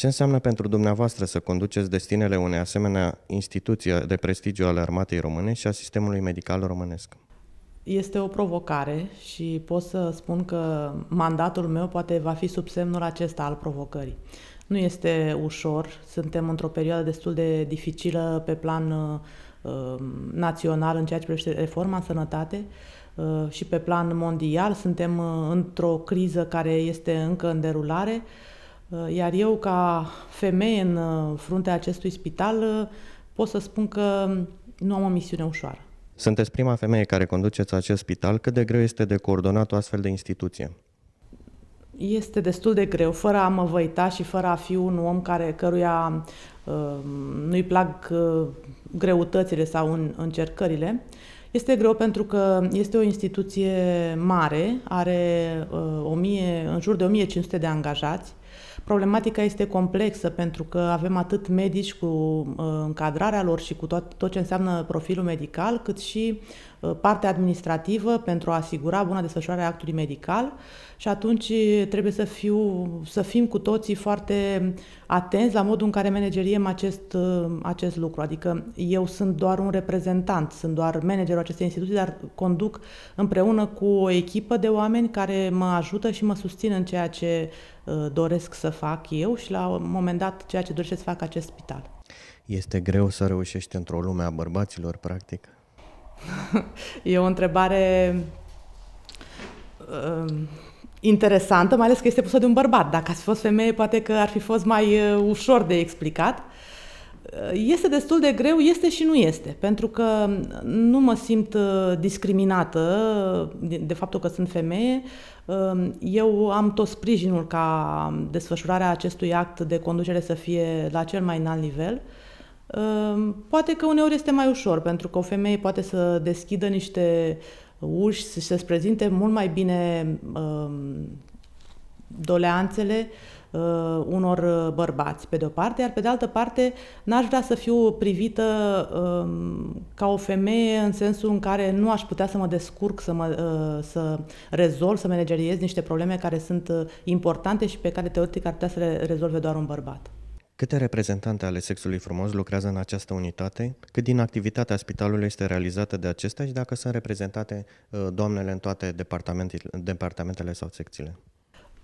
Ce înseamnă pentru dumneavoastră să conduceți destinele unei asemenea instituții de prestigiu ale armatei române și a sistemului medical românesc? Este o provocare și pot să spun că mandatul meu poate va fi sub semnul acesta al provocării. Nu este ușor, suntem într-o perioadă destul de dificilă pe plan uh, um, național în ceea ce privește reforma în sănătate uh, și pe plan mondial. Suntem uh, într-o criză care este încă în derulare. Uh, Uh, iar eu, ca femeie în uh, fruntea acestui spital, uh, pot să spun că um, nu am o misiune ușoară. Sunteți prima femeie care conduceți acest spital. Cât de greu este de coordonat o astfel de instituție? Este destul de greu, fără a mă văita și fără a fi un om care căruia um, nu-i plac greutățile sau în, încercările. Este greu pentru că este o instituție mare, are uh, 1000, în jur de 1500 de angajați, Problematica este complexă pentru că avem atât medici cu uh, încadrarea lor și cu tot, tot ce înseamnă profilul medical, cât și Uh, partea administrativă pentru a asigura buna desfășurare a actului medical și atunci uh, trebuie să, fiu, să fim cu toții foarte atenți la modul în care manageriem acest, uh, acest lucru. Adică eu sunt doar un reprezentant, sunt doar managerul acestei instituții, dar conduc împreună cu o echipă de oameni care mă ajută și mă susțin în ceea ce doresc să fac eu și la un moment dat ceea ce doresc să fac acest spital. Este greu să reușești într-o lume a bărbaților, practic? e o întrebare uh, interesantă, mai ales că este pusă de un bărbat. Dacă ați fost femeie, poate că ar fi fost mai uh, ușor de explicat. Uh, este destul de greu, este și nu este, pentru că nu mă simt uh, discriminată de, de faptul că sunt femeie. Um, eu am tot sprijinul ca desfășurarea acestui act de conducere să fie la cel mai înalt nivel. Uh, Ehm, poate că uneori este mai ușor, pentru că o femeie poate să deschidă niște uși, să se prezinte mult mai bine ehm, doleanțele eh, unor bărbați, pe de-o parte, iar pe de altă parte n-aș vrea să fiu privită ehm, ca o femeie în sensul în care nu aș putea să mă descurc, să, mă, eh, să rezolv, să manageriez niște probleme care sunt eh, importante și pe care teoretic ar putea să le rezolve doar un bărbat. Câte reprezentante ale sexului frumos lucrează în această unitate? Cât din activitatea spitalului este realizată de acestea și dacă sunt reprezentate uh, doamnele în toate departamentele sau secțiile?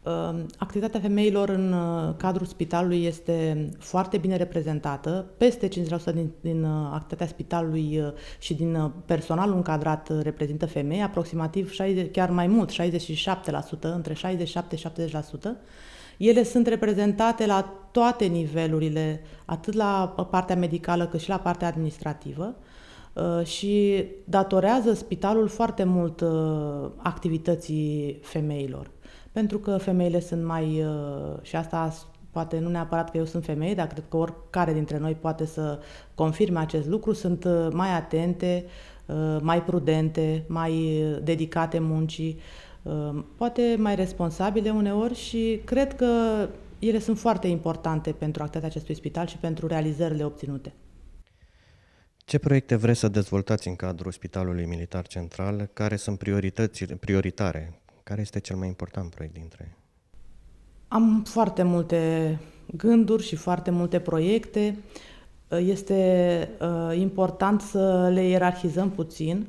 Um, activitatea femeilor în uh, cadrul spitalului este foarte bine reprezentată. Peste 50% din, din uh, activitatea spitalului și din personalul încadrat reprezintă femei, aproximativ 60, chiar mai mult, 67%, între 67 și 70%. Ele sunt reprezentate la toate nivelurile, atât la partea medicală cât și la partea administrativă uh, și datorează spitalul foarte mult uh, activității femeilor. Pentru că femeile sunt mai, uh, și asta poate nu neapărat că eu sunt femeie, dar cred că oricare dintre noi poate să confirme acest lucru, sunt mai atente, mai prudente, mai dedicate muncii Ehm, poate mai responsabile uneori și cred că ele sunt foarte importante pentru activitatea acestui spital și pentru realizările obținute. Ce proiecte vreți să dezvoltați în cadrul Spitalului Militar Central? Care sunt prioritățile prioritare? Care este cel mai important proiect dintre ei? Am foarte multe gânduri și foarte multe proiecte. Este ehm, important să le ierarhizăm puțin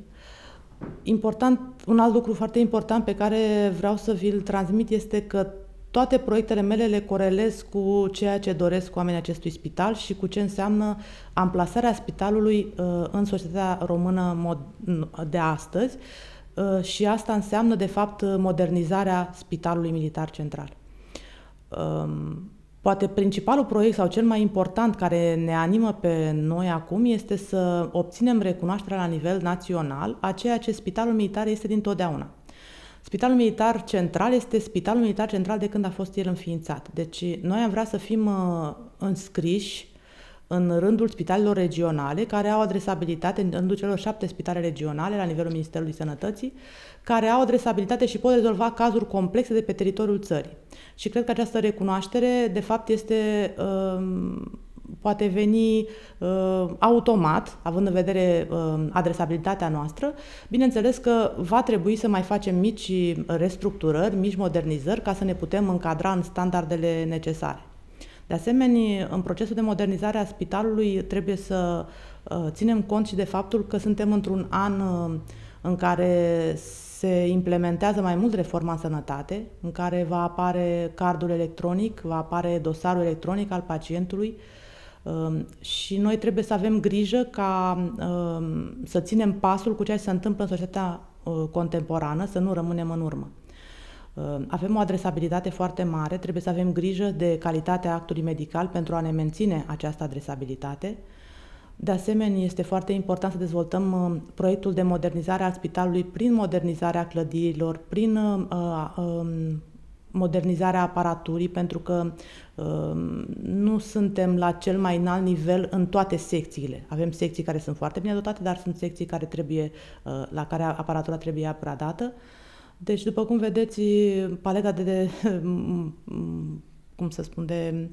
Important, un alt lucru foarte important pe care vreau să vi-l transmit este că toate proiectele mele le corelez cu ceea ce doresc oamenii acestui spital și cu ce înseamnă amplasarea spitalului uh, în societatea română de astăzi uh, și asta înseamnă, de fapt, modernizarea Spitalului Militar Central. Um, Poate principalul proiect sau cel mai important care ne animă pe noi acum este să obținem recunoașterea la nivel național a ceea ce Spitalul Militar este dintotdeauna. Spitalul Militar Central este Spitalul Militar Central de când a fost el înființat. Deci noi am vrea să fim uh, înscriși în rândul spitalelor regionale, care au adresabilitate în rândul celor șapte spitale regionale la nivelul Ministerului Sănătății, care au adresabilitate și pot rezolva cazuri complexe de pe teritoriul țării. Și cred că această recunoaștere, de fapt, este um, poate veni uh, automat, având în vedere uh, adresabilitatea noastră. Bineînțeles că va trebui să mai facem mici restructurări, mici modernizări, ca să ne putem încadra în standardele necesare. De asemenea, în procesul de modernizare a spitalului trebuie să uh, ținem cont și de faptul că suntem într-un an uh, în care se implementează mai mult reforma în sănătate, în care va apare cardul electronic, va apare dosarul electronic al pacientului uh, și noi trebuie să avem grijă ca să ținem pasul cu ceea ce se întâmplă în societatea contemporană, să nu rămânem în urmă. Ehm, avem o adresabilitate foarte mare, trebuie să avem grijă de calitatea actului medical pentru a ne menține această adresabilitate. De asemenea, este foarte important să dezvoltăm ehm, proiectul de modernizare a spitalului prin modernizarea clădirilor, prin ehm, modernizarea aparaturii, pentru că nu suntem la cel mai înalt nivel în toate secțiile. Avem secții care sunt foarte bine dotate, dar sunt secții care trebuie, la care aparatura trebuie upgradată. Deci, după cum vedeți, paleta de, de cum să spun, de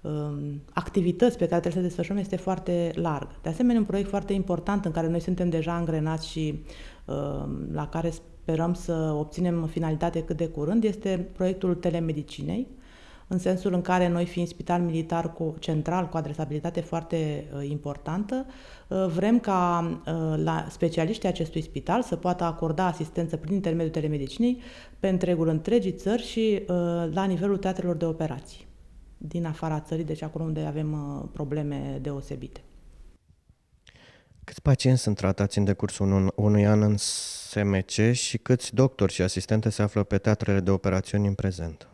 um, activități pe care trebuie să le desfășurăm este foarte larg. De asemenea, un proiect foarte important în care noi suntem deja angrenați și um, la care sperăm să obținem finalitate cât de curând este proiectul telemedicinei, în sensul în care noi, fiind spital militar cu, central, cu adresabilitate foarte uh, importantă, uh, vrem ca uh, la specialiștii acestui spital să poată acorda asistență prin intermediul telemedicinei pe întregul întregii țări și uh, la nivelul teatrelor de operații din afara țării, deci acolo unde avem uh, probleme deosebite. Câți pacienți sunt tratați în decursul unui, unui an în SMC și câți doctori și asistente se află pe teatrele de operațiuni în prezent?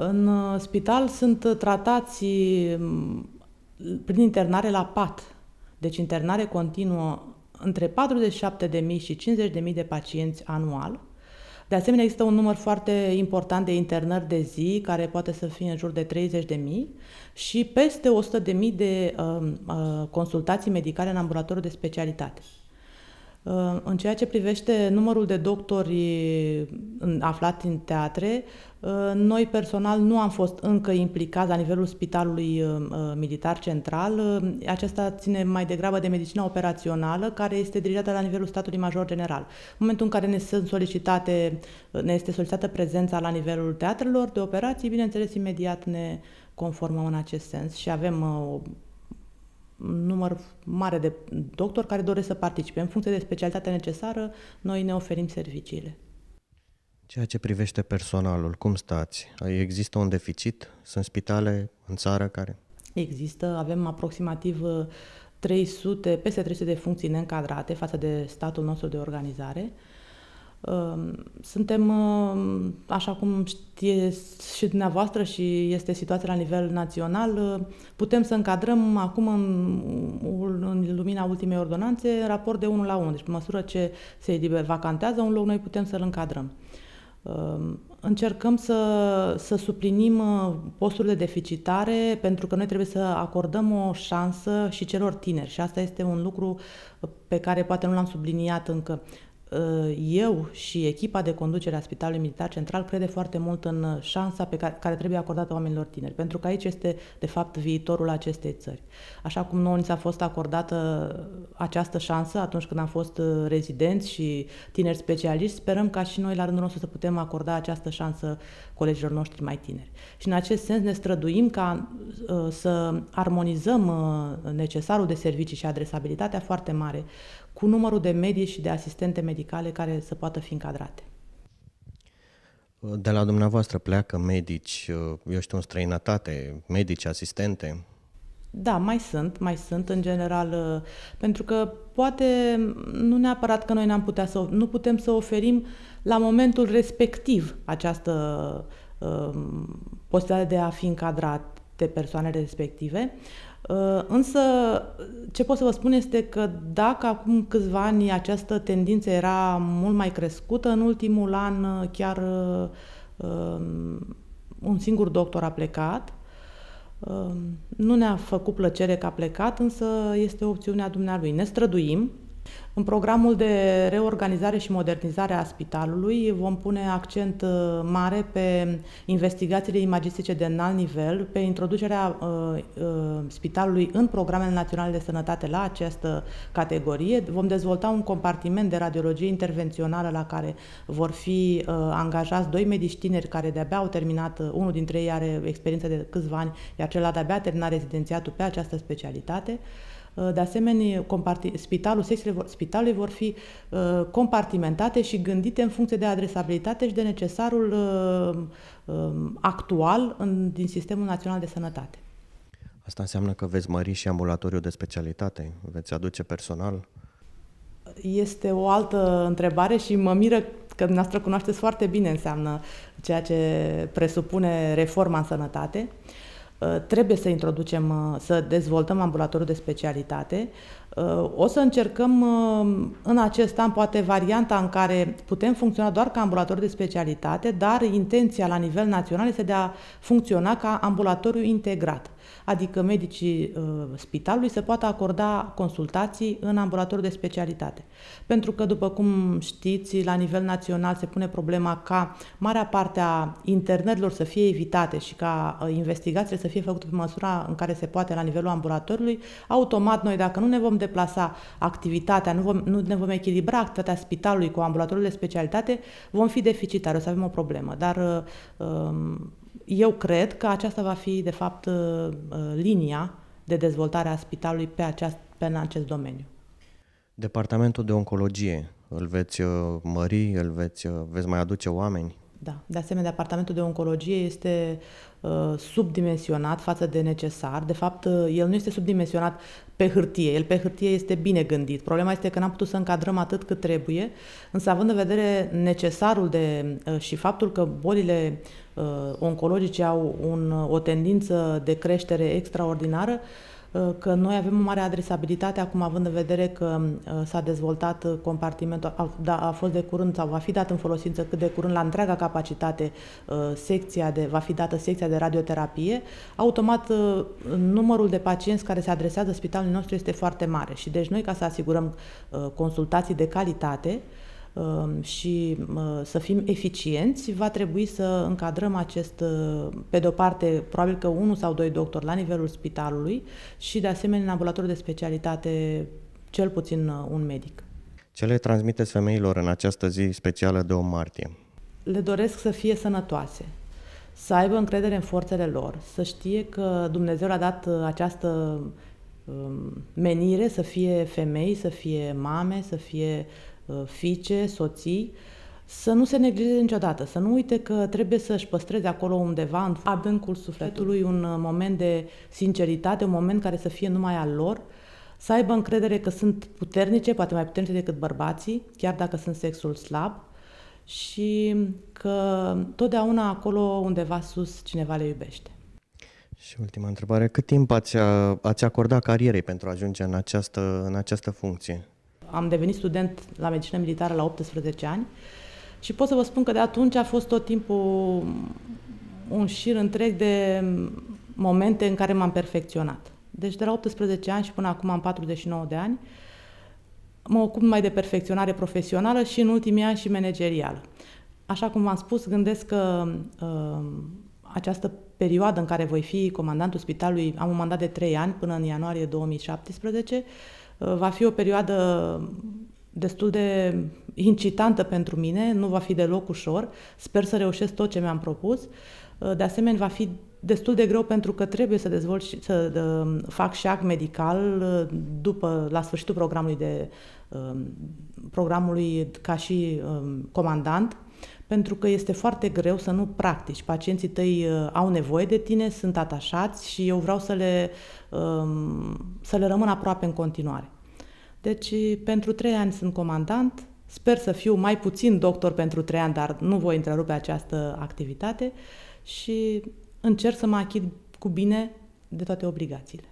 În uh, spital sunt uh, tratați mm, prin internare la pat, deci internare continuă între 47.000 și 50.000 de pacienți anual. De asemenea, există un număr foarte important de internări de zi, care poate să fie în jur de 30.000 și peste 100.000 de uh, uh, consultații medicale în ambulatorul de specialitate. În ceea ce privește numărul de doctori aflați în teatre, ă, noi personal nu am fost încă implicați la nivelul Spitalului ă, ă, Militar Central. Acesta ține mai degrabă de medicina operațională, care este dirijată la nivelul statului major general. În momentul în care ne, sunt solicitate, ne este solicitată prezența la nivelul teatrelor de operații, bineînțeles, imediat ne conformăm în acest sens și avem o număr mare de doctori care doresc să participe. În funcție de specialitatea necesară, noi ne oferim serviciile. Ceea ce privește personalul, cum stați? Există un deficit? Sunt spitale în țară care... Există, avem aproximativ 300, uh, peste 300 de funcții neîncadrate față de statul nostru de organizare. Ehm, suntem, ehm, așa cum știți și dumneavoastră și este situația la nivel național, ehm, putem să încadrăm acum în, în lumina ultimei ordonanțe raport de 1 la 1. Deci, pe măsură ce se vacantează un loc, noi putem să-l încadrăm. Încercăm să, să suplinim posturile deficitare pentru că noi trebuie să acordăm o șansă și celor tineri și asta este un lucru pe care poate nu l-am subliniat încă. Ă, eu și echipa de conducere a Spitalului Militar Central crede foarte mult în uh, șansa pe care, care trebuie acordată oamenilor tineri, pentru că aici este, de fapt, viitorul acestei țări. Așa cum nouă ni s-a fost acordată această șansă atunci când am fost uh, rezidenți și tineri specialiști, sperăm ca și noi, la rândul nostru, să putem acorda această șansă colegilor noștri mai tineri. Și în acest sens ne străduim ca uh, să armonizăm necesarul de servicii și adresabilitatea foarte mare cu numărul de medii și de asistente medicale care să poată fi încadrate. De la dumneavoastră pleacă medici, eu știu, în străinătate, medici, asistente? Da, mai sunt, mai sunt în general, pentru că poate nu neapărat că noi n-am putea să, nu putem să oferim la momentul respectiv această uh, um, posibilitate de a fi încadrat de persoane respective, Uh, însă, ce pot să vă spun este că dacă acum câțiva ani această tendință era mult mai crescută, în ultimul an uh, chiar uh, um, un singur doctor a plecat. Nu ne-a făcut plăcere că a plecat, însă este opțiunea dumnealui. Ne străduim, în programul de reorganizare și modernizare a spitalului vom pune accent uh, mare pe investigațiile imagistice de înalt nivel, pe introducerea uh, uh, spitalului în programele naționale de sănătate la această categorie. Vom dezvolta un compartiment de radiologie intervențională la care vor fi angajați doi medici tineri care de-abia au terminat, unul dintre ei are experiență de câțiva ani, iar celălalt de-abia a terminat rezidențiatul pe această specialitate. Uh, de asemenea, spitalul, secțiile vor, vor fi uh, compartimentate și gândite în funcție de adresabilitate și de necesarul uh, um, actual în, din Sistemul Național de Sănătate. Asta înseamnă că veți mări și ambulatoriul de specialitate, veți aduce personal? Este o altă întrebare și mă miră că dumneavoastră cunoașteți foarte bine înseamnă ceea ce presupune reforma în sănătate. Uh, Uh, trebuie să introducem, uh, să dezvoltăm ambulatorul de specialitate o să încercăm uh, în acest an poate varianta în care putem funcționa doar ca ambulator de specialitate, dar intenția la nivel național este de a funcționa ca ambulatoriu integrat adică medicii uh, spitalului se poată acorda consultații în ambulatoriu de specialitate. Pentru că, după cum știți, la nivel național se pune problema ca marea parte a internărilor să fie evitate și ca uh, investigațiile să fie făcute pe măsura în care se poate la nivelul ambulatorului Automat, noi, dacă nu ne vom deplasa activitatea, nu, vom, nu ne vom echilibra activitatea spitalului cu ambulatorul de specialitate, vom fi deficitari, o să avem o problemă. Dar um, eu cred că aceasta va fi, de fapt, uh, uh, linia de dezvoltare a spitalului pe, aceast, pe în acest domeniu. Departamentul de oncologie, îl veți uh, mări, îl veți, veți mai aduce oameni? Da. De asemenea, apartamentul de oncologie este uh, subdimensionat față de necesar. De fapt, uh, el nu este subdimensionat pe hârtie. El pe hârtie este bine gândit. Problema este că n-am putut să încadrăm atât cât trebuie, însă având în vedere necesarul de, uh, și faptul că bolile uh, oncologice au un, o tendință de creștere extraordinară, uh, Uh, că noi avem o mare adresabilitate acum, având în vedere că uh, s-a dezvoltat uh, compartimentul, a, da, a fost de curând sau va fi dat în folosință cât de curând la întreaga capacitate secția de, va fi dată secția de radioterapie, automat numărul de pacienți care se adresează spitalului nostru este foarte mare și deci noi ca să asigurăm consultații de calitate, Um, și uh, să fim eficienți, va trebui să încadrăm acest, uh, pe de-o parte, probabil că unul sau doi doctori la nivelul spitalului și, de asemenea, în ambulator de specialitate, cel puțin uh, un medic. Ce le transmiteți femeilor în această zi specială de 8 martie? Le doresc să fie sănătoase, să aibă încredere în forțele lor, să știe că Dumnezeu a dat această um, menire să fie femei, să fie mame, să fie Uh, fiice, soții, să nu se neglijeze niciodată, să nu uite că trebuie să-și păstreze acolo undeva în adâncul sufletului un uh, moment de sinceritate, un moment care să fie numai al lor, să aibă încredere că sunt puternice, poate mai puternice decât bărbații, chiar dacă sunt sexul slab, și că totdeauna acolo undeva sus cineva le iubește. Și ultima întrebare, cât timp ați, ați acordat carierei pentru a ajunge în această, în această funcție? am devenit student la medicină militară la 18 ani și pot să vă spun că de atunci a fost tot timpul un șir întreg de momente în care m-am perfecționat. Deci de la 18 ani și până acum am 49 de ani, mă ocup mai de perfecționare profesională și în ultimii ani și managerială. Așa cum v-am spus, gândesc că uh, această perioadă în care voi fi comandantul spitalului, am un mandat de 3 ani până în ianuarie 2017, Eh, va fi o perioadă destul de incitantă pentru mine, nu va fi deloc ușor. Sper să reușesc tot ce mi-am propus. Eh, de asemenea, va fi destul de greu pentru că trebuie să dezvolt și să fac act medical eh, după, la sfârșitul programului de programului ca și comandant pentru că este foarte greu să nu practici. Pacienții tăi uh, au nevoie de tine, sunt atașați și eu vreau să le, um, să le rămân aproape în continuare. Deci, pentru trei ani sunt comandant, sper să fiu mai puțin doctor pentru trei ani, dar nu voi întrerupe această activitate și încerc să mă achid cu bine de toate obligațiile.